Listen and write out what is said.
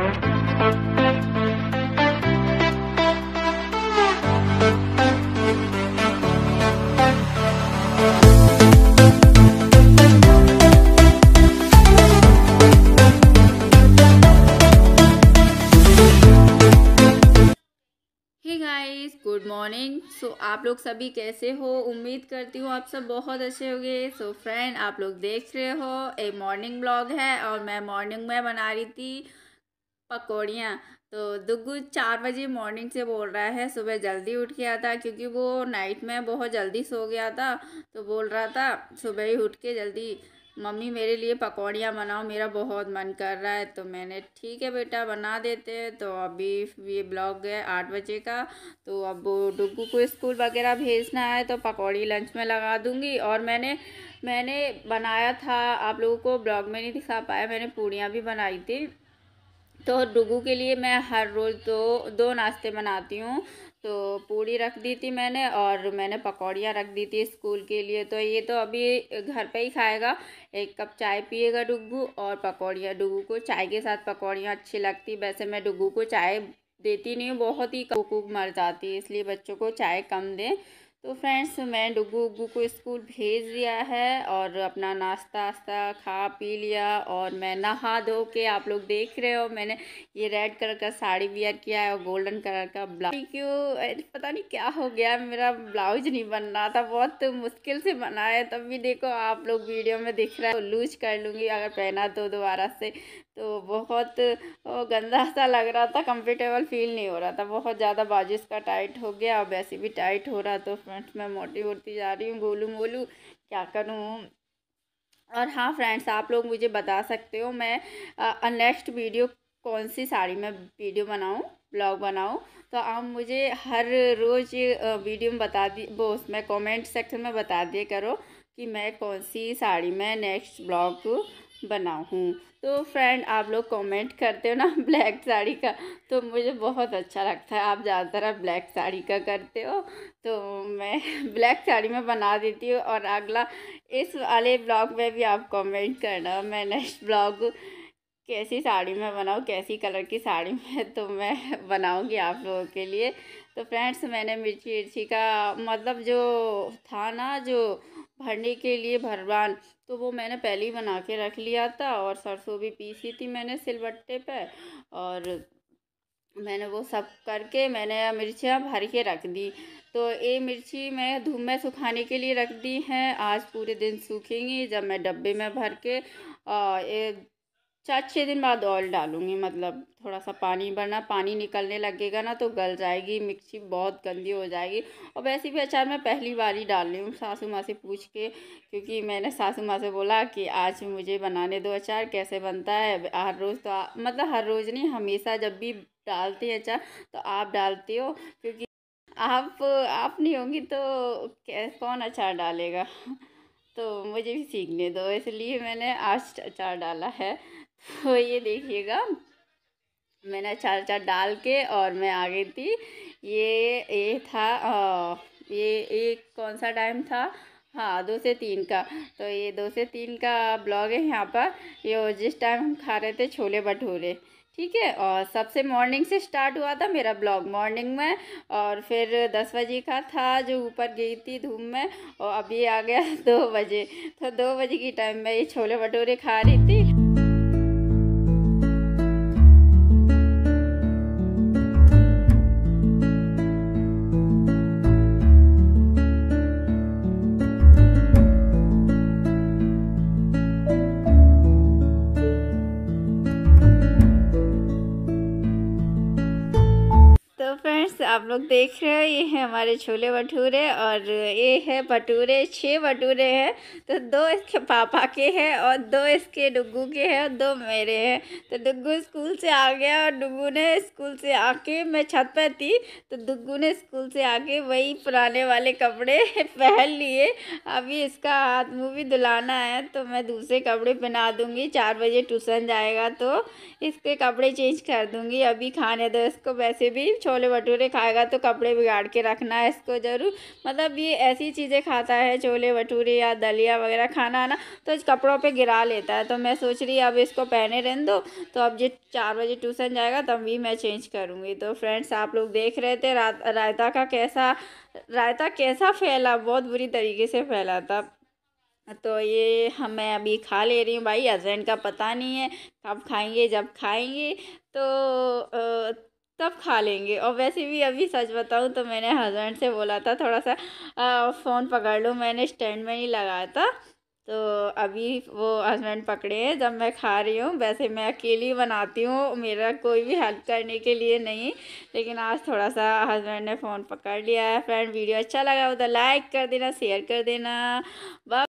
good morning so आप लोग सभी कैसे हो उम्मीद करती हूँ आप सब बहुत अच्छे होंगे सो फ्रेंड आप लोग देख रहे हो ए मॉर्निंग ब्लॉग है और मैं मॉर्निंग में बना रही थी पकौड़ियाँ तो दुग्गू चार बजे मॉर्निंग से बोल रहा है सुबह जल्दी उठ गया था क्योंकि वो नाइट में बहुत जल्दी सो गया था तो बोल रहा था सुबह ही उठ के जल्दी मम्मी मेरे लिए पकौड़ियाँ बनाओ मेरा बहुत मन कर रहा है तो मैंने ठीक है बेटा बना देते हैं तो अभी ये ब्लॉग है आठ बजे का तो अब डुगू को स्कूल वगैरह भेजना है तो पकौड़ी लंच में लगा दूँगी और मैंने मैंने बनाया था आप लोगों को ब्लॉग में नहीं दिखा पाया मैंने पूड़ियाँ भी बनाई थी तो डुगू के लिए मैं हर रोज़ दो दो नाश्ते बनाती हूँ तो पूड़ी रख दी थी मैंने और मैंने पकौड़ियाँ रख दी थी स्कूल के लिए तो ये तो अभी घर पे ही खाएगा एक कप चाय पिएगा डुगू और पकौड़ियाँ डुगू को चाय के साथ पकौड़ियाँ अच्छी लगती वैसे मैं डुगू को चाय देती नहीं हूँ बहुत ही कुकूक मर जाती है इसलिए बच्चों को चाय कम दें तो फ्रेंड्स मैं डुगू उगू को स्कूल भेज दिया है और अपना नाश्ता वास्ता खा पी लिया और मैं नहा धो के आप लोग देख रहे हो मैंने ये रेड कलर का साड़ी वियर किया है और गोल्डन कलर का ब्लाउज क्यों पता नहीं क्या हो गया मेरा ब्लाउज नहीं बन रहा था बहुत मुश्किल से बना है तब भी देखो आप लोग वीडियो में दिख रहा है तो लूज कर लूँगी अगर पहना तो दोबारा से तो बहुत गंदा सा लग रहा था कंफर्टेबल फील नहीं हो रहा था बहुत ज़्यादा बाजिश का टाइट हो गया और वैसे भी टाइट हो रहा तो फ्रेंड्स मैं मोटी मोटी जा रही हूँ बोलूँ बोलूँ क्या करूँ और हाँ फ्रेंड्स आप लोग मुझे बता सकते हो मैं नेक्स्ट वीडियो कौन सी साड़ी में वीडियो बनाऊँ ब्लॉग बनाऊँ तो आप मुझे हर रोज़ वीडियो में बता दी वो उसमें कॉमेंट सेक्शन में बता दिए करो कि मैं कौन सी साड़ी में नेक्स्ट ब्लॉग बनाऊँ तो फ्रेंड आप लोग कमेंट करते हो ना ब्लैक साड़ी का तो मुझे बहुत अच्छा लगता है आप ज़्यादातर आप ब्लैक साड़ी का करते हो तो मैं ब्लैक साड़ी में बना देती हूँ और अगला इस वाले ब्लॉग में भी आप कमेंट करना मैं नेक्स्ट ब्लॉग कैसी साड़ी में बनाऊँ कैसी कलर की साड़ी में तो मैं बनाऊँगी आप लोगों के लिए तो फ्रेंड्स मैंने मिर्ची मिर्ची का मतलब जो था ना जो भरने के लिए भरवान तो वो मैंने पहले ही बना के रख लिया था और सरसों भी पीसी थी मैंने सिलबट्टे पे और मैंने वो सब करके मैंने मिर्चियाँ भर के रख दी तो ये मिर्ची मैं धूप में सुखाने के लिए रख दी हैं आज पूरे दिन सूखेंगी जब मैं डब्बे में भर के ये चार तो छः दिन बाद ऑयल डालूँगी मतलब थोड़ा सा पानी भरना पानी निकलने लगेगा ना तो गल जाएगी मिक्सी बहुत गंदी हो जाएगी और वैसे भी अचार मैं पहली बार ही डाल रही हूँ सासू माँ से पूछ के क्योंकि मैंने सासू माँ से बोला कि आज मुझे बनाने दो अचार कैसे बनता है हर रोज़ तो आ, मतलब हर रोज़ नहीं हमेशा जब भी डालते हैं अचार तो आप डालते हो क्योंकि आप आप नहीं होंगी तो कौन अचार डालेगा तो मुझे भी सीखने दो इसलिए मैंने आज अचार डाला है तो ये देखिएगा मैंने चार चार डाल के और मैं आ गई थी ये ये था आ, ये एक कौन सा टाइम था हाँ दो से तीन का तो ये दो से तीन का ब्लॉग है यहाँ पर ये जिस टाइम हम खा रहे थे छोले भटूरे ठीक है और सबसे मॉर्निंग से स्टार्ट हुआ था मेरा ब्लॉग मॉर्निंग में और फिर दस बजे का था जो ऊपर गई थी धूम में और अभी आ गया दो बजे तो दो बजे की टाइम में ये छोले भटूरे खा रही थी हेलो फ्रेंड्स आप लोग देख रहे हो ये है हमारे छोले भटूरे और ये है भटूरे छः भटूरे हैं तो दो इसके पापा के हैं और दो इसके डुगू के हैं और दो मेरे हैं तो डुगू स्कूल से आ गया और डुगू ने स्कूल से आके मैं छत पर थी तो डुगू ने स्कूल से आके वही पुराने वाले कपड़े पहन लिए अभी इसका हाथ मुँह भी धुलाना है तो मैं दूसरे कपड़े पहना दूँगी चार बजे ट्यूसन जाएगा तो इसके कपड़े चेंज कर दूँगी अभी खाने दो इसको वैसे भी छोले छोले भटूरे खाएगा तो कपड़े बिगाड़ के रखना है इसको ज़रूर मतलब ये ऐसी चीज़ें खाता है छोले भटूरे या दलिया वगैरह खाना ना तो कपड़ों पर गिरा लेता है तो मैं सोच रही अब इसको पहने रहने दो तो अब जब चार बजे ट्यूसन जाएगा तब भी मैं चेंज करूँगी तो फ्रेंड्स आप लोग देख रहे थे रायता का कैसा रायता कैसा फैला बहुत बुरी तरीके से फैला था तो ये हम मैं अभी खा ले रही हूँ भाई हस्बैंड का पता नहीं है कब खाएंगे जब खाएंगे तो तब खा लेंगे और वैसे भी अभी सच बताऊँ तो मैंने हस्बैंड से बोला था थोड़ा सा फ़ोन पकड़ लूँ मैंने स्टैंड में नहीं लगाया था तो अभी वो हस्बैंड पकड़े हैं जब मैं खा रही हूँ वैसे मैं अकेली बनाती हूँ मेरा कोई भी हेल्प करने के लिए नहीं लेकिन आज थोड़ा सा हस्बैंड ने फ़ोन पकड़ लिया है फ्रेंड वीडियो अच्छा लगा हो तो लाइक कर देना शेयर कर देना बस